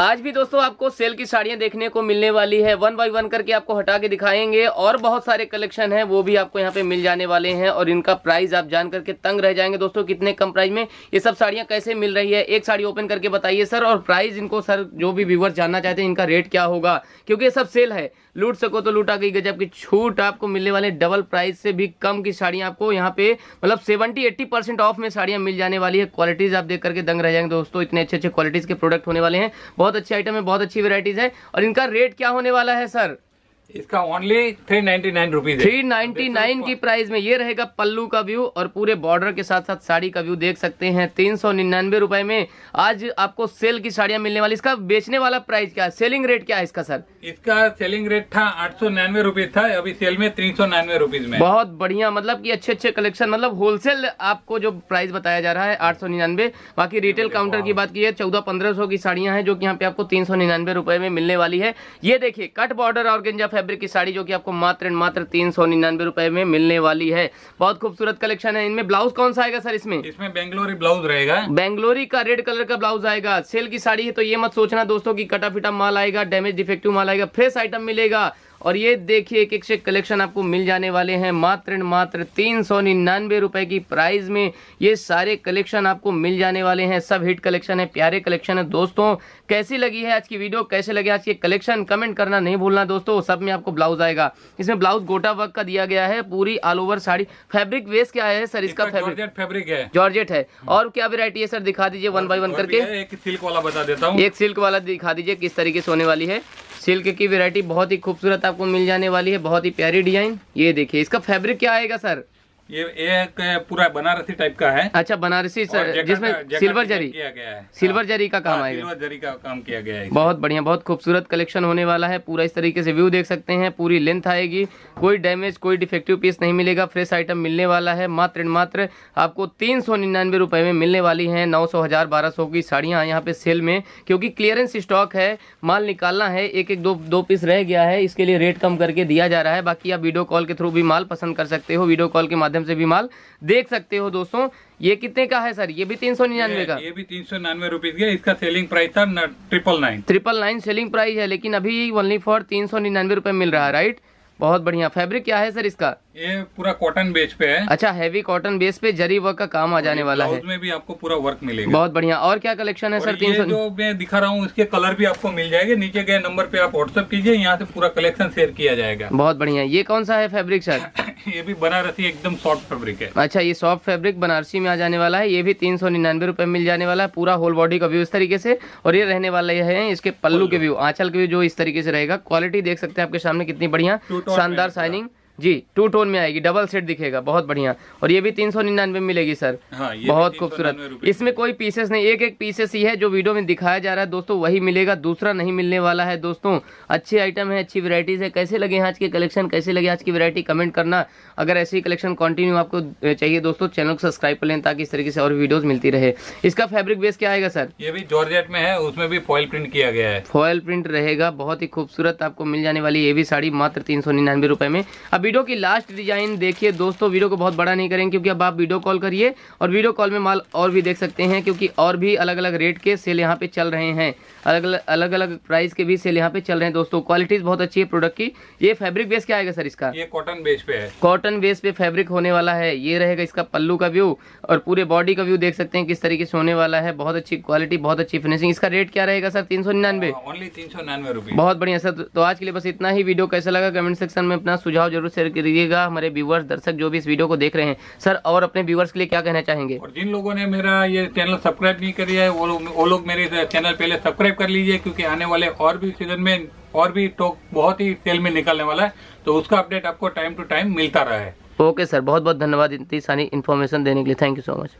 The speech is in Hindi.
आज भी दोस्तों आपको सेल की साड़ियां देखने को मिलने वाली है वन बाई वन करके आपको हटा के दिखाएंगे और बहुत सारे कलेक्शन है वो भी आपको यहाँ पे मिल जाने वाले हैं और इनका प्राइस आप जान करके तंग रह जाएंगे दोस्तों कितने कम प्राइस में ये सब साड़ियां कैसे मिल रही है एक साड़ी ओपन करके बताइए सर और प्राइस इनको सर जो भी व्यूवर जानना चाहते हैं इनका रेट क्या होगा क्योंकि ये सब सेल है लूट सको तो लूटा गई गजब की छूट आपको मिलने वाले डबल प्राइस से भी कम की साड़ियाँ आपको यहाँ पे मतलब सेवेंटी एट्टी परसेंट ऑफ में साड़ियां मिल जाने वाली है क्वालिटीज आप देख करके दंग रह जाएंगे दोस्तों इतने अच्छे अच्छे क्वालिटीज के प्रोडक्ट होने वाले हैं बहुत बहुत अच्छी आइटम है बहुत अच्छी वेराइटीज है और इनका रेट क्या होने वाला है सर इसका only three ninety nine rupees three ninety nine की प्राइस में ये रहेगा पल्लू का व्यू और पूरे बॉर्डर के साथ साथ साड़ी का व्यू देख सकते हैं तीन सौ निन्यानवे रुपए में आज आपको सेल की साड़ियां मिलने वाली इसका बेचने वाला प्राइस क्या है सेलिंग रेट क्या है इसका सर इसका सेलिंग रेट था आठ सौ नयानवे रूपीज था अभी सेल में तीन सौ नयानवे रूपीज में बहुत बढ़िया मतलब कि अच्छे अच्छे कलेक्शन मतलब होलसेल आपको जो प्राइस बताया जा रहा है आठ सौ निन्यानवे बाकी रिटेल काउंटर की बात की है चौदह पंद्रह सौ की साड़ियां हैं जो कि यहाँ पे आपको तीन सौ निन्यानवे रुपए में मिलने वाली है ये देखिए कट बॉर्डर और गेंजा फेब्रिक की साड़ी जो की आपको मात्र एंड मात्र तीन सौ निन्यानवे रुपए में मिलने वाली है बहुत खूबसूरत कलेक्शन है इनमें ब्लाउज कौन सा आएगा सर इसमें इसमें बेंगलोरी ब्लाउज रहेगा बेंगलोरी का रेड कलर का ब्लाउज आएगा सेल की साड़ी है तो ये मत सोचना दोस्तों की कटा फिटा माल आएगा डैमेज डिफेक्टिव माल आएगा फ्रेश आइटम मिलेगा और ये देखिए एक एक से कलेक्शन आपको मिल जाने वाले हैं मात्र मात्र तीन सौ निन्यानवे रुपये की प्राइस में ये सारे कलेक्शन आपको मिल जाने वाले हैं सब हिट कलेक्शन है प्यारे कलेक्शन है दोस्तों कैसी लगी है आज की वीडियो कैसे लगे आज के कलेक्शन कमेंट करना नहीं भूलना दोस्तों सब में आपको ब्लाउज आएगा इसमें ब्लाउज गोटा वर्क का दिया गया है पूरी all over sari fabric waste क्या है सर इसका फैब्रिक फैब्रिक तो है जॉर्जेट है हाँ। और क्या वेरायटी है सर दिखा दीजिए वन बाई वन करके एक सिल्क वाला बता देता हूँ एक सिल्क वाला दिखा दीजिए किस तरीके से होने वाली है सिल्क की वेरायटी बहुत ही खूबसूरत आपको मिल जाने वाली है बहुत ही प्यारी डिजाइन ये देखिए इसका फैब्रिक क्या आएगा सर ये एक पूरा बनारसी टाइप का है अच्छा बनारसी जिसमें सिल्वर जरी किया गया है सिल्वर हाँ। जरी का काम हाँ, आएगा सिल्वर जरी का काम किया गया है बहुत बढ़िया बहुत खूबसूरत कलेक्शन होने वाला है पूरा इस तरीके से व्यू देख सकते हैं पूरी लेंथ आएगी कोई डैमेज कोई डिफेक्टिव पीस नहीं मिलेगा फ्रेश आइटम मिलने वाला है मात्र मात्र आपको तीन सौ निन्यानवे रुपए में मिलने वाली है नौ सौ हजार बारह सौ की साड़ियाँ यहाँ पे सेल में क्योंकि क्लियरेंस स्टॉक है माल निकालना है एक एक दो दो पीस रह गया है इसके लिए रेट कम करके दिया जा रहा है बाकी आप वीडियो कॉल के थ्रू भी माल पसंद कर सकते हो वीडियो कॉल के माध्यम माध्यम से भी माल देख सकते हो दोस्तों ये कितने का है सर ये भी तीन सौ निन्यानवे का ये भी तीन सौ निन्यानवे रुपीज का इसका सेलिंग प्राइस था triple nine triple nine selling price है लेकिन अभी ओनली फॉर तीन सौ निन्यानवे रुपए मिल रहा है राइट बहुत बढ़िया फैब्रिक क्या है सर इसका ये पूरा कॉटन बेस पे है अच्छा हैवी कॉटन बेस पे जरी वर्क का काम आ जाने वाला है उसमें भी आपको पूरा वर्क मिलेगा बहुत बढ़िया और क्या कलेक्शन है सर तीन सौ मैं दिखा रहा हूँ इसके कलर भी आपको मिल जाएंगे नीचे गए नंबर पे आप व्हाट्सअप कीजिए यहाँ से पूरा कलेक्शन शेयर किया जाएगा बहुत बढ़िया ये कौन सा है फेब्रिक सर ये भी बनारसी एकदम सॉफ्ट फैब्रिक है अच्छा ये सॉफ्ट फैब्रिक बनारसी में आ जाने वाला है ये भी तीन सौ निन्यानवे रुपए मिल जाने वाला है पूरा होल बॉडी का व्यू इस तरीके से और ये रहने वाला ये है इसके पल्लू के व्यू आंचल के व्यू जो इस तरीके से रहेगा क्वालिटी देख सकते हैं आपके सामने कितनी बढ़िया शानदार शाइनिंग जी टू टोन में आएगी डबल सेट दिखेगा बहुत बढ़िया और ये भी तीन सौ निन्यानवे मिलेगी सर हाँ, बहुत खूबसूरत इसमें कोई पीसेस नहीं एक एक पीसेस ही है जो वीडियो में दिखाया जा रहा है दोस्तों वही मिलेगा दूसरा नहीं मिलने वाला है दोस्तों अच्छे आइटम है अच्छी वेराइटीज है कैसे लगे आज के कलेक्शन कैसे लगे आज की वेरायटी कमेंट करना अगर ऐसी कलेक्शन कंटिन्यू आपको चाहिए दोस्तों चैनल को सब्सक्राइब कर लें ताकि इस तरीके से और वीडियोज मिलती रहे इसका फेब्रिक बेस क्या आएगा सर ये भी जॉर्ज में है उसमें भी फॉयल प्रिंट किया गया है फॉयल प्रिंट रहेगा बहुत ही खूबसूरत आपको मिल जाने वाली ये भी साड़ी मात्र तीन सौ निन्यानवे रुपए में अभी वीडियो की लास्ट डिजाइन देखिए दोस्तों वीडियो को बहुत बड़ा नहीं करेंगे क्योंकि अब आप वीडियो कॉल करिए और वीडियो कॉल में माल और भी देख सकते हैं क्योंकि और भी अलग अलग रेट के सेल यहाँ पे चल रहे हैं अलग अलग अलग अलग प्राइस के भी सेल यहाँ पे चल रहे हैं दोस्तों क्वालिटीज बहुत अच्छी है प्रोडक्ट की ये फेब्रिक बेस क्या आएगा सर इसका ये कॉटन बेस पे है कॉटन बेस पे फेब्रिक होने वाला है ये रहेगा इसका पल्लू का व्यू और पूरे बॉडी का व्यू देख सकते हैं किस तरीके से होने वाला है बहुत अच्छी क्वालिटी बहुत अच्छी फिनिशिंग इसका रेट क्या रहेगा सर तीन सौ ओनली हाँ, तीन सौ बहुत बढ़िया सर तो आज के लिए बस इतना ही वीडियो कैसा लगा कमेंट सेक्शन में अपना सुझाव जरूर शेयर करिएगा हमारे व्यूवर्स दर्शक जो भी इस वीडियो को देख रहे हैं सर और अपने व्यूवर्स के लिए क्या कहना चाहेंगे और जिन लोगों ने मेरा ये चैनल सब्सक्राइब नहीं करिया है वो लोग वो लोग मेरे चैनल पहले सब्सक्राइब कर लीजिए क्योंकि आने वाले और भी सीजन में और भी टॉक बहुत ही सेल में निकलने वाला है तो उसका अपडेट आपको टाइम टू टाइम मिलता रहा है ओके सर बहुत बहुत धन्यवाद इतनी सारी इन्फॉर्मेशन देने के लिए थैंक यू सो मच